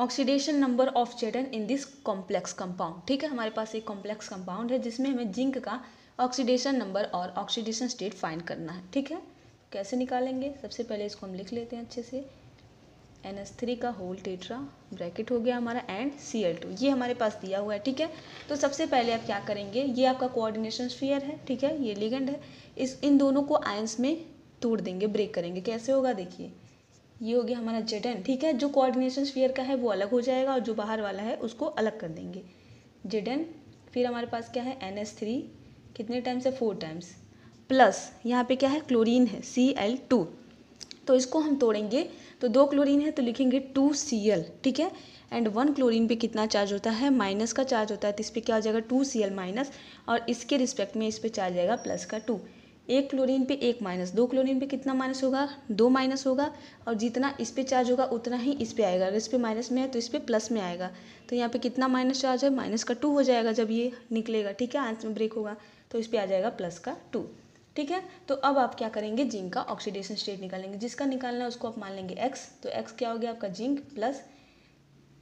oxidation number of चेटन in this complex compound ठीक है हमारे पास एक कॉम्प्लेक्स कंपाउंड है जिसमें हमें जिंक का ऑक्सीडेशन नंबर और ऑक्सीडेशन स्टेट फाइंड करना है ठीक है कैसे निकालेंगे सबसे पहले इसको हम लिख लेते हैं अच्छे से एन एस थ्री का होल टेट्रा ब्रैकेट हो गया हमारा एंड सी एल टू ये हमारे पास दिया हुआ है ठीक है तो सबसे पहले आप क्या करेंगे ये आपका कोऑर्डिनेशन स्फीयर है ठीक है ये लिगेंड है इस इन दोनों को आयंस में तोड़ देंगे ब्रेक करेंगे कैसे होगा देखिए ये हो गया हमारा जेड एन ठीक है जो कोऑर्डिनेशन स्फीयर का है वो अलग हो जाएगा और जो बाहर वाला है उसको अलग कर देंगे जेड एन फिर हमारे पास क्या है एन एस थ्री कितने टाइम्स है फोर टाइम्स प्लस यहाँ पे क्या है क्लोरीन है सी एल टू तो इसको हम तोड़ेंगे तो दो क्लोरीन है तो लिखेंगे टू सी एल ठीक है एंड वन क्लोरीन पे कितना चार्ज होता है माइनस का चार्ज होता है तो इस पर क्या हो जाएगा टू सी एल माइनस और इसके रिस्पेक्ट में इस पर चार्ज आएगा प्लस का टू एक क्लोरीन पे एक माइनस दो क्लोरीन पे कितना माइनस होगा दो माइनस होगा और जितना इस पे चार्ज होगा उतना ही इस पे आएगा अगर इस पे माइनस में है तो इस पे प्लस में आएगा तो यहाँ पे कितना माइनस चार्ज है माइनस का टू हो जाएगा जब ये निकलेगा ठीक है आंसर में ब्रेक होगा तो इस पर आ जाएगा प्लस का टू ठीक है तो अब आप क्या करेंगे जिंक का ऑक्सीडेशन स्टेट निकालेंगे जिसका निकालना है उसको आप मान लेंगे एक्स तो एक्स क्या हो गया आपका जिंक प्लस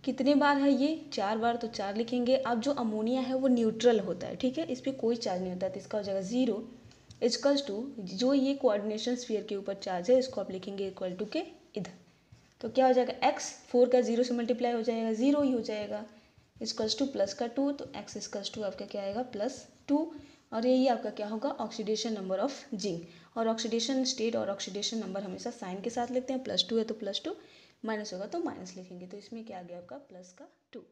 कितने बार है ये चार बार तो चार लिखेंगे अब जो अमोनिया है वो न्यूट्रल होता है ठीक है इस पर कोई चार्ज नहीं होता तो इसका हो जाएगा ज़ीरो इजकल्स टू जो ये कोऑर्डिनेशन स्फीयर के ऊपर चार्ज है इसको आप लिखेंगे इक्वल टू के इधर तो क्या हो जाएगा एक्स फोर का जीरो से मल्टीप्लाई हो जाएगा जीरो ही हो जाएगा इसकल्स टू प्लस का टू तो एक्स इसकल्स टू आपका क्या आएगा प्लस टू और यही आपका क्या होगा ऑक्सीडेशन नंबर ऑफ जिंक और ऑक्सीडेशन स्टेट और ऑक्सीडेशन नंबर हमेशा साइन के साथ लिखते हैं प्लस टू है तो प्लस टू माइनस होगा तो माइनस लिखेंगे तो इसमें क्या आ गया आपका प्लस का टू